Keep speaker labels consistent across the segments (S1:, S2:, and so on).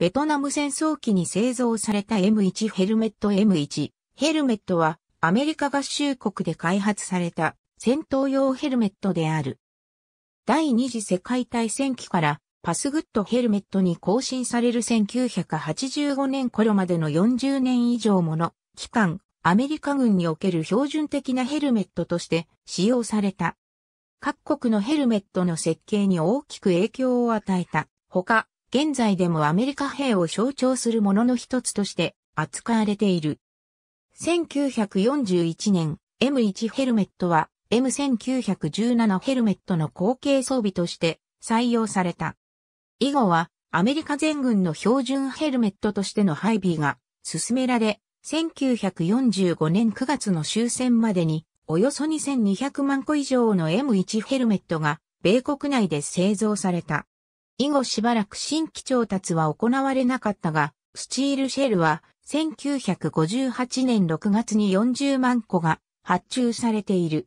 S1: ベトナム戦争期に製造された M1 ヘルメット M1 ヘルメットはアメリカ合衆国で開発された戦闘用ヘルメットである。第二次世界大戦期からパスグッドヘルメットに更新される1985年頃までの40年以上もの期間、アメリカ軍における標準的なヘルメットとして使用された。各国のヘルメットの設計に大きく影響を与えた。他、現在でもアメリカ兵を象徴するものの一つとして扱われている。1941年、M1 ヘルメットは M1917 ヘルメットの後継装備として採用された。以後はアメリカ全軍の標準ヘルメットとしての配備が進められ、1945年9月の終戦までにおよそ2200万個以上の M1 ヘルメットが米国内で製造された。以後しばらく新規調達は行われなかったが、スチールシェルは1958年6月に40万個が発注されている。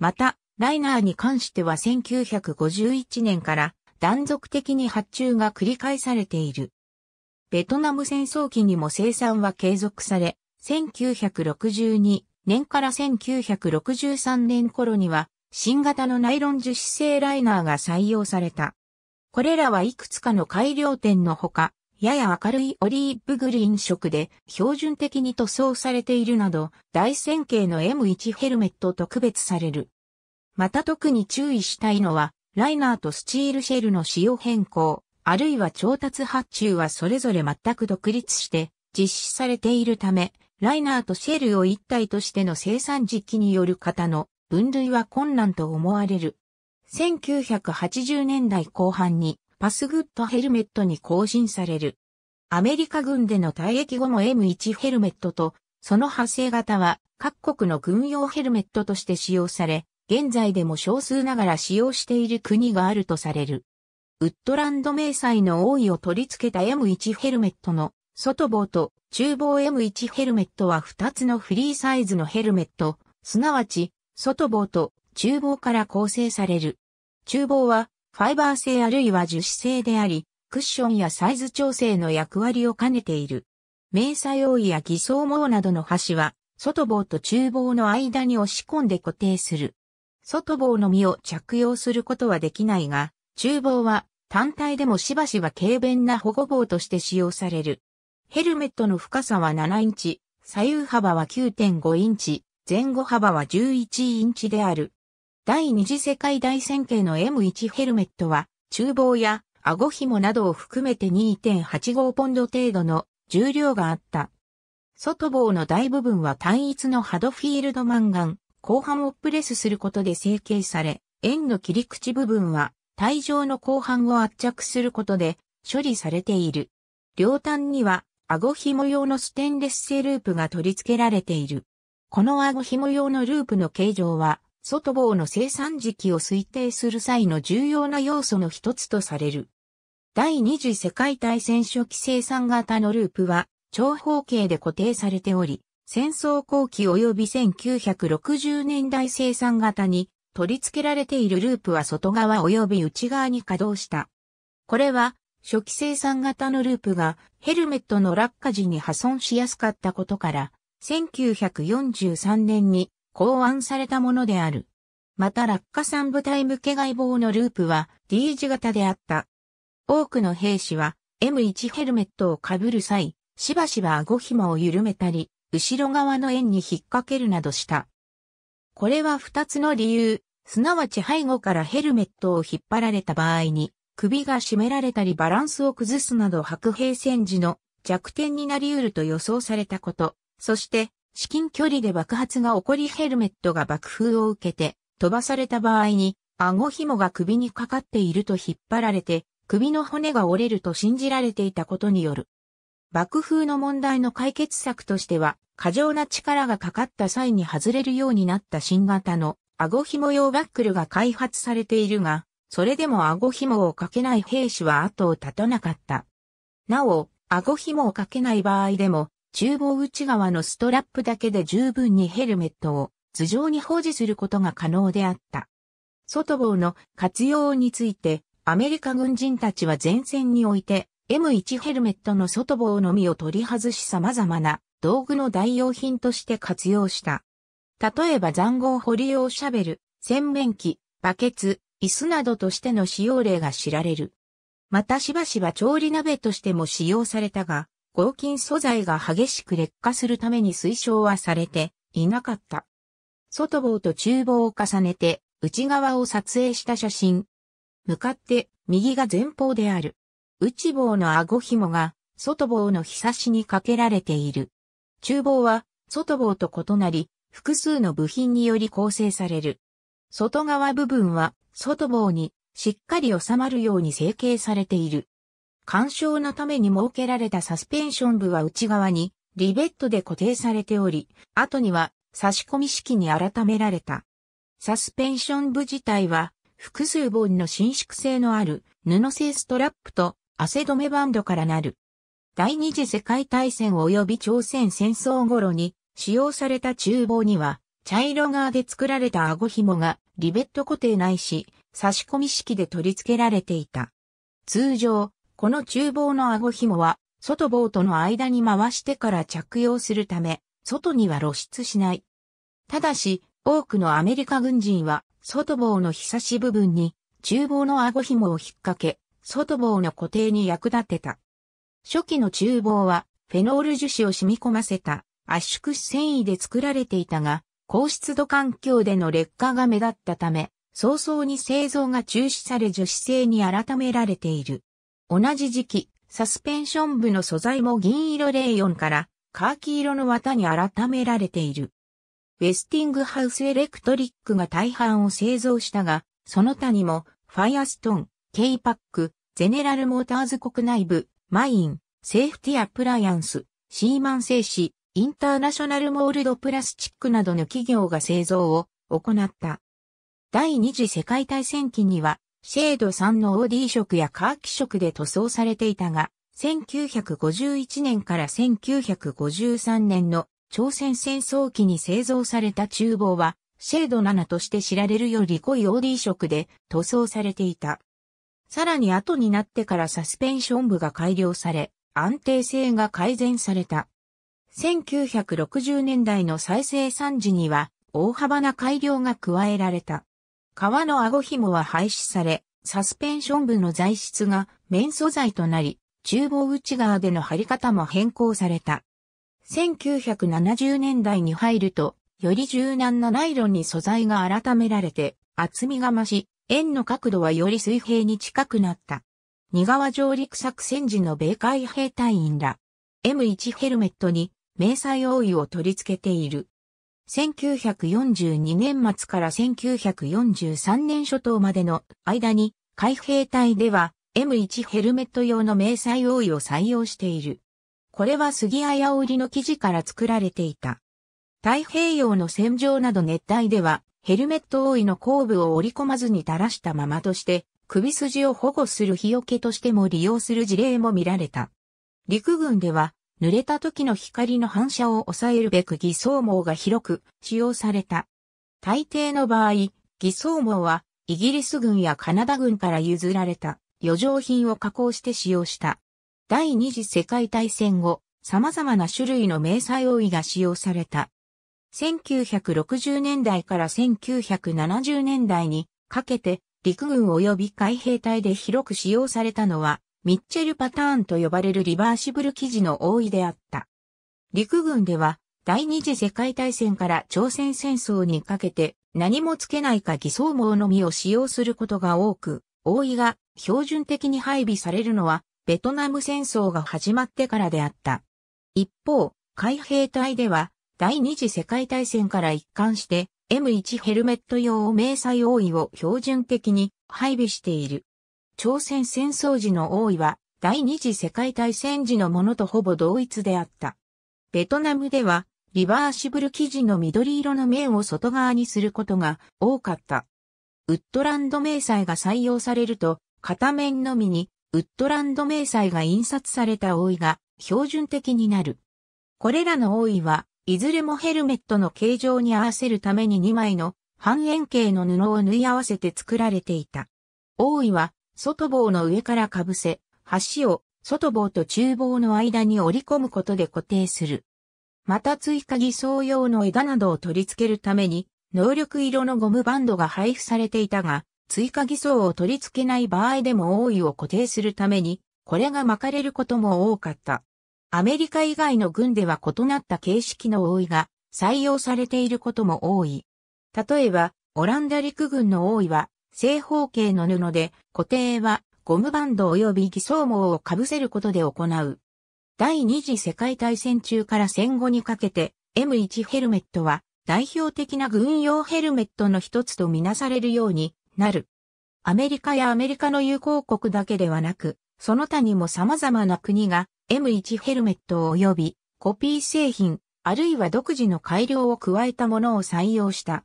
S1: また、ライナーに関しては1951年から断続的に発注が繰り返されている。ベトナム戦争期にも生産は継続され、1962年から1963年頃には新型のナイロン樹脂製ライナーが採用された。これらはいくつかの改良点のほか、やや明るいオリーブグリーン色で標準的に塗装されているなど、大線形の M1 ヘルメットと区別される。また特に注意したいのは、ライナーとスチールシェルの使用変更、あるいは調達発注はそれぞれ全く独立して実施されているため、ライナーとシェルを一体としての生産時期による型の分類は困難と思われる。1980年代後半にパスグッドヘルメットに更新される。アメリカ軍での退役後の M1 ヘルメットと、その派生型は各国の軍用ヘルメットとして使用され、現在でも少数ながら使用している国があるとされる。ウッドランド迷彩の王位を取り付けた M1 ヘルメットの外棒と厨房 M1 ヘルメットは2つのフリーサイズのヘルメット、すなわち外棒と厨房から構成される。厨房は、ファイバー製あるいは樹脂製であり、クッションやサイズ調整の役割を兼ねている。迷彩用意や偽装網などの端は、外棒と厨房の間に押し込んで固定する。外棒の実を着用することはできないが、厨房は単体でもしばしば軽便な保護棒として使用される。ヘルメットの深さは7インチ、左右幅は9.5インチ、前後幅は11インチである。第二次世界大戦系の M1 ヘルメットは、厨房や顎紐などを含めて2.85ポンド程度の重量があった。外棒の大部分は単一のハドフィールドマンガン、後半をプレスすることで成形され、円の切り口部分は、体上の後半を圧着することで処理されている。両端には、顎紐用のステンレス製ループが取り付けられている。この顎紐用のループの形状は、外棒の生産時期を推定する際の重要な要素の一つとされる。第二次世界大戦初期生産型のループは長方形で固定されており、戦争後期及び1960年代生産型に取り付けられているループは外側及び内側に稼働した。これは初期生産型のループがヘルメットの落下時に破損しやすかったことから、1943年に考案されたものである。また落下三部隊向け外棒のループは D 字型であった。多くの兵士は M1 ヘルメットを被る際、しばしば顎紐を緩めたり、後ろ側の円に引っ掛けるなどした。これは二つの理由、すなわち背後からヘルメットを引っ張られた場合に、首が絞められたりバランスを崩すなど白兵戦時の弱点になり得ると予想されたこと、そして至近距離で爆発が起こりヘルメットが爆風を受けて飛ばされた場合に、顎紐が首にかかっていると引っ張られて、首の骨が折れると信じられていたことによる。爆風の問題の解決策としては、過剰な力がかかった際に外れるようになった新型の顎紐用バックルが開発されているが、それでも顎紐をかけない兵士は後を絶たなかった。なお、顎紐をかけない場合でも、厨房内側のストラップだけで十分にヘルメットを頭上に保持することが可能であった。外棒の活用について、アメリカ軍人たちは前線において、M1 ヘルメットの外棒のみを取り外し様々な道具の代用品として活用した。例えば残壕掘り用シャベル、洗面器、バケツ、椅子などとしての使用例が知られる。またしばしば調理鍋としても使用されたが、合金素材が激しく劣化するために推奨はされていなかった。外棒と厨房を重ねて内側を撮影した写真。向かって右が前方である。内棒の顎紐が外棒のひさしにかけられている。厨房は外棒と異なり複数の部品により構成される。外側部分は外棒にしっかり収まるように成形されている。干渉のために設けられたサスペンション部は内側にリベットで固定されており、後には差し込み式に改められた。サスペンション部自体は複数本の伸縮性のある布製ストラップと汗止めバンドからなる。第二次世界大戦及び朝鮮戦争頃に使用された厨房には茶色側で作られた顎紐がリベット固定ないし差し込み式で取り付けられていた。通常、この厨房の顎紐は、外棒との間に回してから着用するため、外には露出しない。ただし、多くのアメリカ軍人は、外棒のひさし部分に、厨房の顎紐を引っ掛け、外棒の固定に役立てた。初期の厨房は、フェノール樹脂を染み込ませた圧縮繊維で作られていたが、高湿度環境での劣化が目立ったため、早々に製造が中止され樹脂製に改められている。同じ時期、サスペンション部の素材も銀色レーヨンからカーキ色の綿に改められている。ウェスティングハウスエレクトリックが大半を製造したが、その他にも、ファイアストン、ケイパック、ゼネラルモーターズ国内部、マイン、セーフティアプライアンス、シーマン製紙、インターナショナルモールドプラスチックなどの企業が製造を行った。第二次世界大戦期にはシェード3の OD 色やカーキ色で塗装されていたが、1951年から1953年の朝鮮戦争期に製造された厨房は、シェード7として知られるより濃い OD 色で塗装されていた。さらに後になってからサスペンション部が改良され、安定性が改善された。1960年代の再生産時には大幅な改良が加えられた。革の顎紐は廃止され、サスペンション部の材質が綿素材となり、厨房内側での貼り方も変更された。1970年代に入ると、より柔軟なナイロンに素材が改められて、厚みが増し、円の角度はより水平に近くなった。二川上陸作戦時の米海兵隊員ら、M1 ヘルメットに、迷彩覆いを取り付けている。1942年末から1943年初頭までの間に海兵隊では M1 ヘルメット用の迷彩覆いを採用している。これは杉綾織の生地から作られていた。太平洋の戦場など熱帯ではヘルメット覆いの後部を折り込まずに垂らしたままとして首筋を保護する日よけとしても利用する事例も見られた。陸軍では濡れた時の光の反射を抑えるべく偽装網が広く使用された。大抵の場合、偽装網はイギリス軍やカナダ軍から譲られた余剰品を加工して使用した。第二次世界大戦後、様々な種類の迷彩覆いが使用された。1960年代から1970年代にかけて陸軍及び海兵隊で広く使用されたのはミッチェルパターンと呼ばれるリバーシブル記事の多いであった。陸軍では第二次世界大戦から朝鮮戦争にかけて何もつけないか偽装網のみを使用することが多く、大井が標準的に配備されるのはベトナム戦争が始まってからであった。一方、海兵隊では第二次世界大戦から一貫して M1 ヘルメット用迷彩大いを標準的に配備している。朝鮮戦争時の王位は第二次世界大戦時のものとほぼ同一であった。ベトナムではリバーシブル生地の緑色の面を外側にすることが多かった。ウッドランド明細が採用されると、片面のみにウッドランド明細が印刷された王位が標準的になる。これらの王位は、いずれもヘルメットの形状に合わせるために2枚の半円形の布を縫い合わせて作られていた。王位は外棒の上からかぶせ、橋を外棒と中棒の間に折り込むことで固定する。また追加偽装用の枝などを取り付けるために、能力色のゴムバンドが配布されていたが、追加偽装を取り付けない場合でも王位を固定するために、これが巻かれることも多かった。アメリカ以外の軍では異なった形式の王位が採用されていることも多い。例えば、オランダ陸軍の王位は正方形の布で、固定はゴムバンド及び偽装網を被せることで行う。第二次世界大戦中から戦後にかけて M1 ヘルメットは代表的な軍用ヘルメットの一つとみなされるようになる。アメリカやアメリカの友好国だけではなく、その他にも様々な国が M1 ヘルメット及びコピー製品、あるいは独自の改良を加えたものを採用した。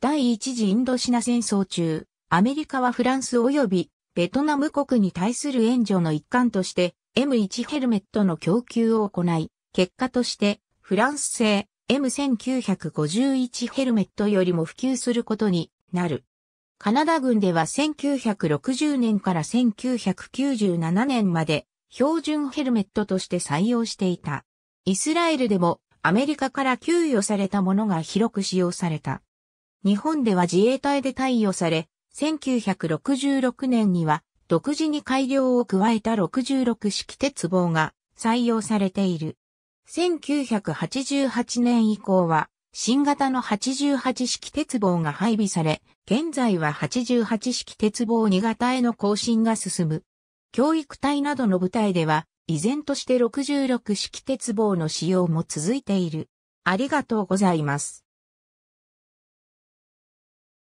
S1: 第一次インドシナ戦争中、アメリカはフランス及びベトナム国に対する援助の一環として M1 ヘルメットの供給を行い、結果としてフランス製 M1951 ヘルメットよりも普及することになる。カナダ軍では1960年から1997年まで標準ヘルメットとして採用していた。イスラエルでもアメリカから給与されたものが広く使用された。日本では自衛隊で対応され、1966年には独自に改良を加えた66式鉄棒が採用されている。1988年以降は新型の88式鉄棒が配備され、現在は88式鉄棒2型への更新が進む。教育隊などの部隊では、依然として66式鉄棒の使用も続いている。ありがとうございます。